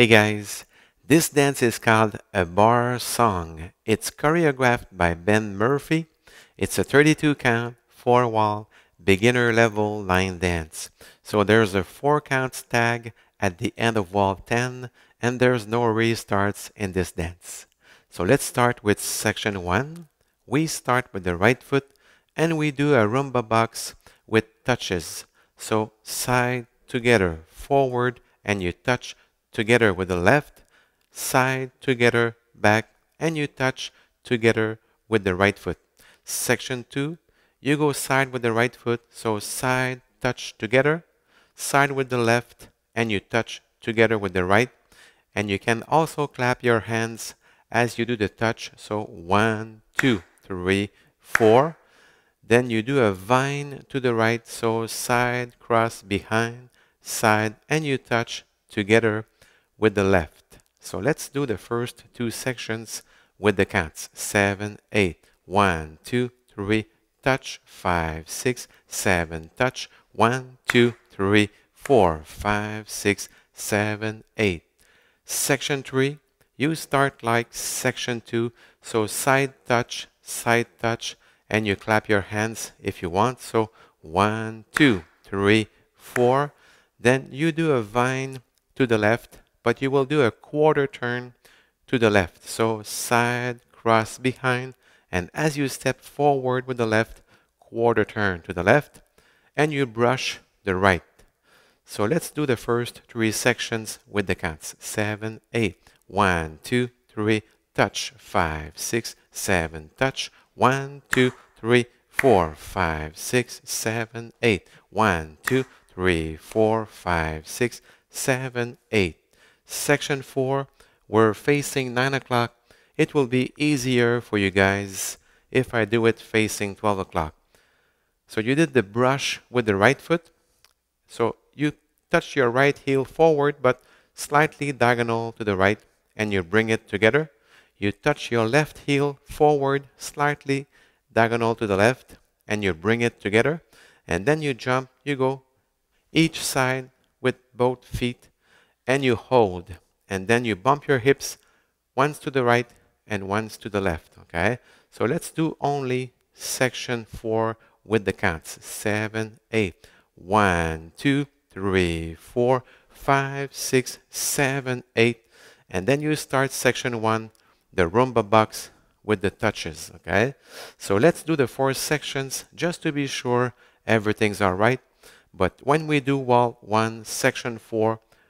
Hey guys, this dance is called a bar song. It's choreographed by Ben Murphy. It's a 32 count, four wall, beginner level line dance. So there's a four counts tag at the end of wall 10 and there's no restarts in this dance. So let's start with section one. We start with the right foot and we do a rumba box with touches. So side together, forward, and you touch together with the left, side together, back, and you touch together with the right foot. Section 2, you go side with the right foot, so side, touch together, side with the left, and you touch together with the right. And you can also clap your hands as you do the touch. So one, two, three, four. Then you do a vine to the right, so side, cross, behind, side, and you touch together with the left. So let's do the first two sections with the cats. Seven, eight, one, two, three, touch, five, six, seven, touch, one, two, three, four, five, six, seven, eight. Section 3, you start like section 2, so side touch, side touch, and you clap your hands if you want. So one, two, three, four, Then you do a vine to the left, but you will do a quarter turn to the left. So side, cross behind, and as you step forward with the left, quarter turn to the left, and you brush the right. So let's do the first three sections with the cats. Seven, eight, one, two, three, touch. Five, six, seven, touch. one, two, three, four, five, six, seven, eight, one, two, three, four, five, six, seven, eight section 4 we're facing 9 o'clock it will be easier for you guys if I do it facing 12 o'clock so you did the brush with the right foot so you touch your right heel forward but slightly diagonal to the right and you bring it together you touch your left heel forward slightly diagonal to the left and you bring it together and then you jump you go each side with both feet and you hold, and then you bump your hips once to the right and once to the left, okay? So let's do only section four with the counts, Seven, eight, one, two, three, four, five, six, seven, eight, And then you start section one, the rumba box with the touches, okay? So let's do the four sections just to be sure everything's all right. But when we do well, one, section four,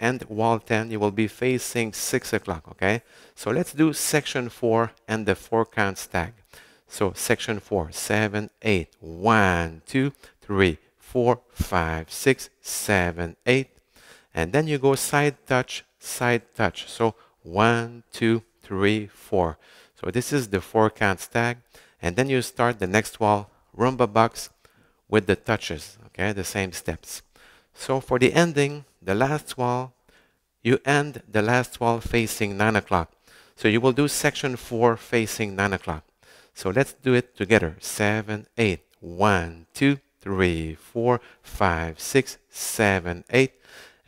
and wall 10, you will be facing 6 o'clock, okay? So let's do section 4 and the 4 counts tag. So section 4, 7, 8, 1, 2, 3, 4, 5, 6, 7, 8. And then you go side touch, side touch. So 1, 2, 3, 4. So this is the 4 counts tag, And then you start the next wall, rumba box, with the touches, okay? The same steps. So for the ending, the last wall, you end the last wall facing 9 o'clock. So you will do section 4 facing 9 o'clock. So let's do it together. 7, 8, 1, 2, 3, 4, 5, 6, 7, 8.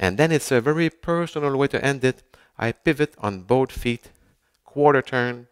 And then it's a very personal way to end it. I pivot on both feet, quarter turn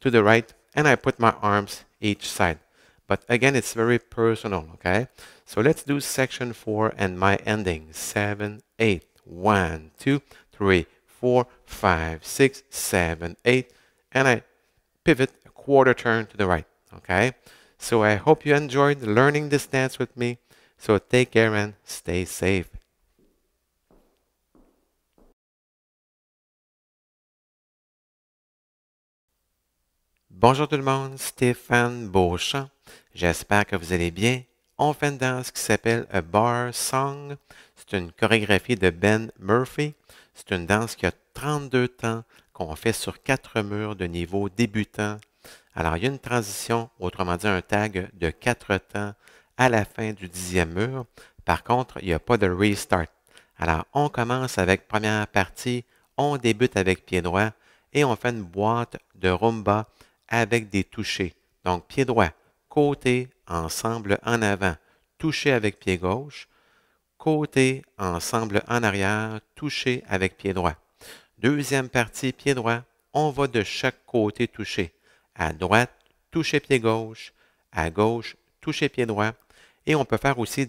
to the right, and I put my arms each side. But again, it's very personal, okay? So let's do section 4 and my ending. Seven, eight, one, two, three, four, five, six, seven, eight, And I pivot a quarter turn to the right, okay? So I hope you enjoyed learning this dance with me. So take care and stay safe. Bonjour tout le monde, Stéphane Beauchamp. J'espère que vous allez bien. On fait une danse qui s'appelle A Bar Song. C'est une chorégraphie de Ben Murphy. C'est une danse qui a 32 temps, qu'on fait sur quatre murs de niveau débutant. Alors, il y a une transition, autrement dit un tag de quatre temps à la fin du dixième mur. Par contre, il n'y a pas de restart. Alors, on commence avec première partie, on débute avec pied droit et on fait une boîte de rumba avec des touchés. Donc, pied droit, côté, ensemble en avant, touché avec pied gauche, côté, ensemble en arrière, touché avec pied droit. Deuxième partie, pied droit, on va de chaque côté toucher. À droite, toucher pied gauche, à gauche, toucher pied droit. Et on peut faire aussi,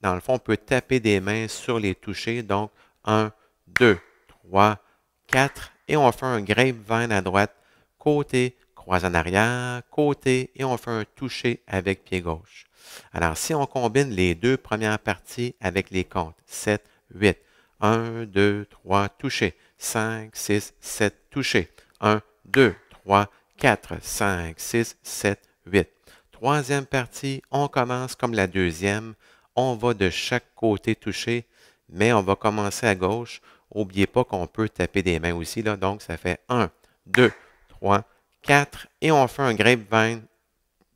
dans le fond, on peut taper des mains sur les touchés. Donc, 1, 2, 3, 4. Et on fait un grapevine à droite, côté, Trois en arrière, côté et on fait un toucher avec pied gauche. Alors, si on combine les deux premières parties avec les comptes, 7, 8, 1, 2, 3, toucher. 5, 6, 7, toucher. 1, 2, 3, 4, 5, 6, 7, 8. Troisième partie, on commence comme la deuxième, on va de chaque côté toucher, mais on va commencer à gauche. N'oubliez pas qu'on peut taper des mains aussi, là, donc ça fait 1, 2, 3, 4, et on fait un grapevine,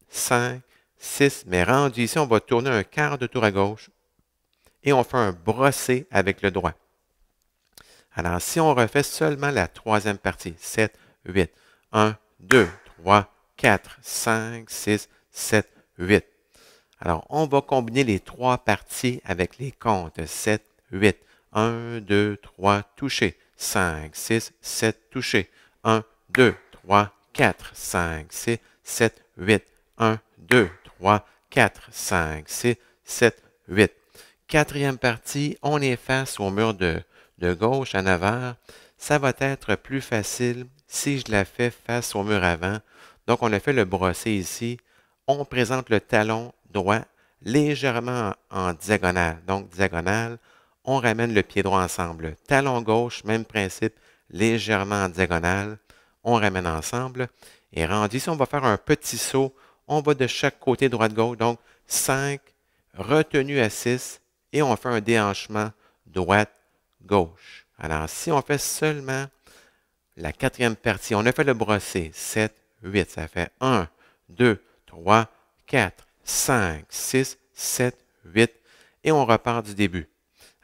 5, 6, mais rendu ici, on va tourner un quart de tour à gauche et on fait un brossé avec le droit. Alors, si on refait seulement la troisième partie, 7, 8, 1, 2, 3, 4, 5, 6, 7, 8. Alors, on va combiner les trois parties avec les comptes, 7, 8, 1, 2, 3, touché, 5, 6, 7, touché, 1, 2, 3, 4, 5, 6, 7, 8. 1, 2, 3, 4, 5, 6, 7, 8. Quatrième partie, on est face au mur de, de gauche en avant. Ça va être plus facile si je la fais face au mur avant. Donc, on a fait le brossé ici. On présente le talon droit légèrement en diagonale. Donc, diagonale, on ramène le pied droit ensemble. Talon gauche, même principe, légèrement en diagonale on ramène ensemble. Et rendu ici, on va faire un petit saut. On va de chaque côté droite-gauche, donc 5, retenu à 6, et on fait un déhanchement droite-gauche. Alors, si on fait seulement la quatrième partie, on a fait le brossé, 7, 8, ça fait 1, 2, 3, 4, 5, 6, 7, 8, et on repart du début.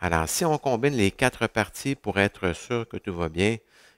Alors, si on combine les quatre parties pour être sûr que tout va bien,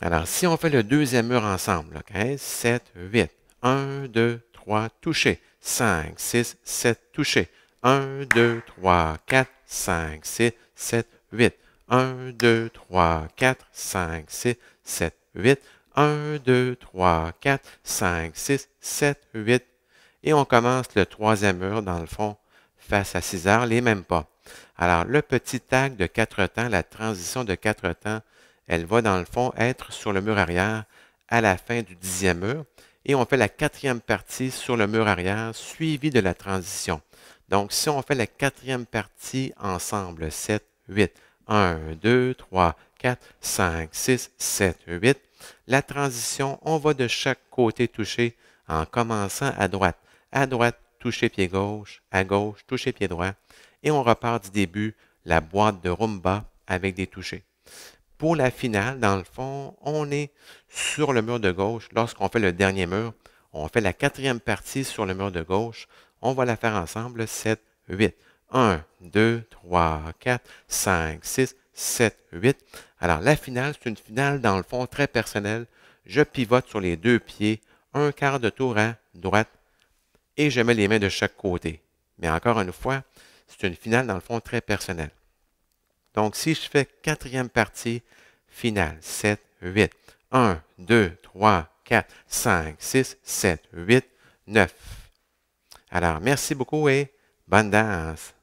Alors, si on fait le deuxième mur ensemble, 15, 7, 8, 1, 2, 3, touché, 5, 6, 7, touché, 1, 2, 3, 4, 5, 6, 7, 8, 1, 2, 3, 4, 5, 6, 7, 8, 1, 2, 3, 4, 5, 6, 7, 8. Et on commence le troisième mur, dans le fond, face à 6 heures, les mêmes pas. Alors, le petit tag de quatre temps, la transition de quatre temps, elle va, dans le fond, être sur le mur arrière à la fin du dixième mur. Et on fait la quatrième partie sur le mur arrière, suivie de la transition. Donc, si on fait la quatrième partie ensemble, 7, 8, 1, 2, 3, 4, 5, 6, 7, 8, la transition, on va de chaque côté toucher en commençant à droite. À droite, toucher pied gauche, à gauche, toucher pied droit. Et on repart du début, la boîte de rumba avec des touchés pour la finale, dans le fond, on est sur le mur de gauche. Lorsqu'on fait le dernier mur, on fait la quatrième partie sur le mur de gauche. On va la faire ensemble, 7, 8. 1, 2, 3, 4, 5, 6, 7, 8. Alors, la finale, c'est une finale, dans le fond, très personnelle. Je pivote sur les deux pieds, un quart de tour à droite, et je mets les mains de chaque côté. Mais encore une fois, c'est une finale, dans le fond, très personnelle. Donc, si je fais quatrième partie finale, 7, 8, 1, 2, 3, 4, 5, 6, 7, 8, 9. Alors, merci beaucoup et bonne danse.